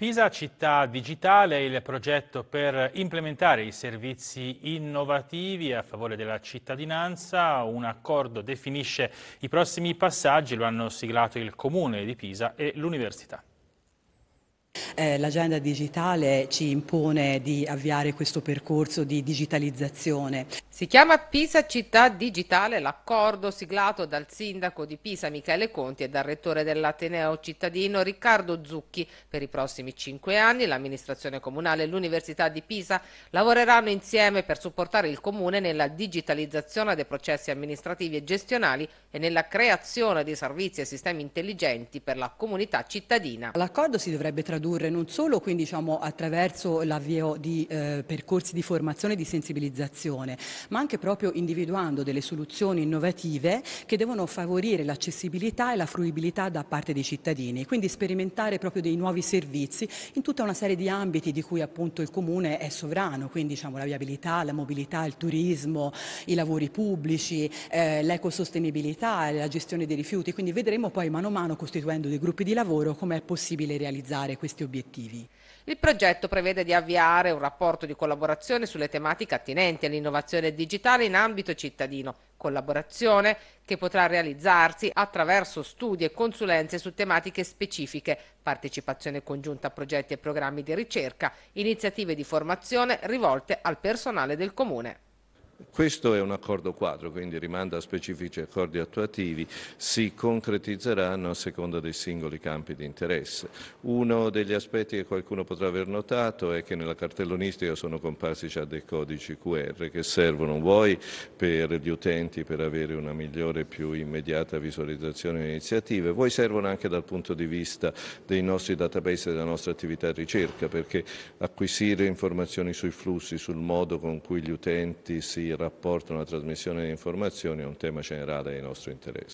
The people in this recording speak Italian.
Pisa città digitale è il progetto per implementare i servizi innovativi a favore della cittadinanza. Un accordo definisce i prossimi passaggi, lo hanno siglato il Comune di Pisa e l'Università. Eh, l'agenda digitale ci impone di avviare questo percorso di digitalizzazione. Si chiama Pisa Città Digitale l'accordo siglato dal sindaco di Pisa Michele Conti e dal rettore dell'Ateneo cittadino Riccardo Zucchi. Per i prossimi cinque anni l'amministrazione comunale e l'Università di Pisa lavoreranno insieme per supportare il comune nella digitalizzazione dei processi amministrativi e gestionali e nella creazione di servizi e sistemi intelligenti per la comunità cittadina. L'accordo si dovrebbe tradurre tradurre non solo quindi, diciamo, attraverso l'avvio di eh, percorsi di formazione e di sensibilizzazione, ma anche proprio individuando delle soluzioni innovative che devono favorire l'accessibilità e la fruibilità da parte dei cittadini, quindi sperimentare proprio dei nuovi servizi in tutta una serie di ambiti di cui appunto il comune è sovrano, quindi diciamo, la viabilità, la mobilità, il turismo, i lavori pubblici, eh, l'ecosostenibilità, la gestione dei rifiuti, quindi vedremo poi mano a mano costituendo dei gruppi di lavoro come è possibile realizzare questi questi obiettivi. Il progetto prevede di avviare un rapporto di collaborazione sulle tematiche attinenti all'innovazione digitale in ambito cittadino, collaborazione che potrà realizzarsi attraverso studi e consulenze su tematiche specifiche, partecipazione congiunta a progetti e programmi di ricerca, iniziative di formazione rivolte al personale del Comune. Questo è un accordo quadro, quindi rimanda a specifici accordi attuativi, si concretizzeranno a seconda dei singoli campi di interesse. Uno degli aspetti che qualcuno potrà aver notato è che nella cartellonistica sono comparsi già dei codici QR che servono vuoi per gli utenti per avere una migliore e più immediata visualizzazione delle iniziative, vuoi servono anche dal punto di vista dei nostri database e della nostra attività di ricerca, perché acquisire informazioni sui flussi, sul modo con cui gli utenti si il rapporto tra trasmissione di informazioni è un tema centrale di nostro interesse.